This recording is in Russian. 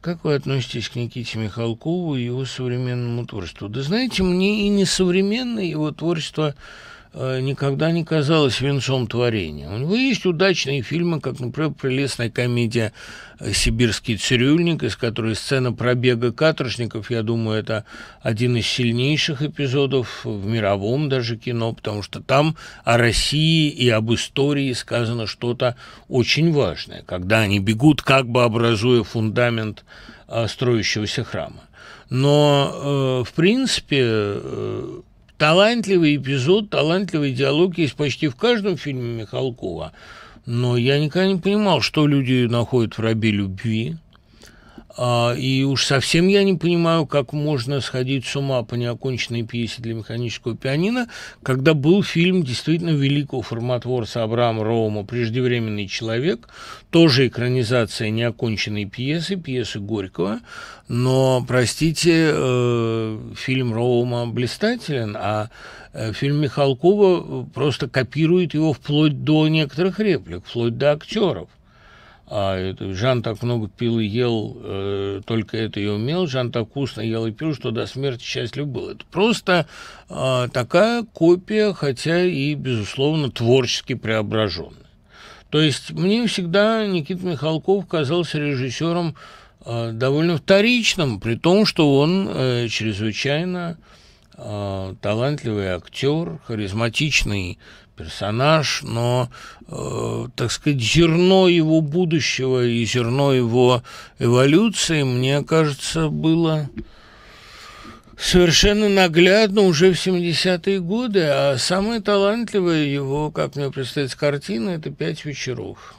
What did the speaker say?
Как вы относитесь к Никите Михалкову и его современному творчеству? Да знаете, мне и несовременное его творчество Э, никогда не казалось венцом творения. У него есть удачные фильмы, как, например, прелестная комедия э, «Сибирский цирюльник», из которой сцена пробега каторжников, я думаю, это один из сильнейших эпизодов в мировом даже кино, потому что там о России и об истории сказано что-то очень важное, когда они бегут, как бы образуя фундамент э, строящегося храма. Но, в принципе, Талантливый эпизод, талантливый диалог есть почти в каждом фильме Михалкова. Но я никогда не понимал, что люди находят в рабе любви, а, и уж совсем я не понимаю, как можно сходить с ума по неоконченной пьесе для механического пианино, когда был фильм действительно великого форматворца Абрама Роума «Преждевременный человек», тоже экранизация неоконченной пьесы, пьесы Горького, но, простите, э, фильм Роума блистателен, а э, фильм Михалкова просто копирует его вплоть до некоторых реплик, вплоть до актеров. А Жан так много пил и ел, э, только это и умел. Жан так вкусно ел и пил, что до смерти счастлив был. Это просто э, такая копия, хотя и, безусловно, творчески преображенная. То есть мне всегда Никита Михалков казался режиссером э, довольно вторичным, при том, что он э, чрезвычайно Э, талантливый актер, харизматичный персонаж, но, э, так сказать, зерно его будущего и зерно его эволюции, мне кажется, было совершенно наглядно уже в 70-е годы, а самая талантливая его, как мне представится, картина – это «Пять вечеров».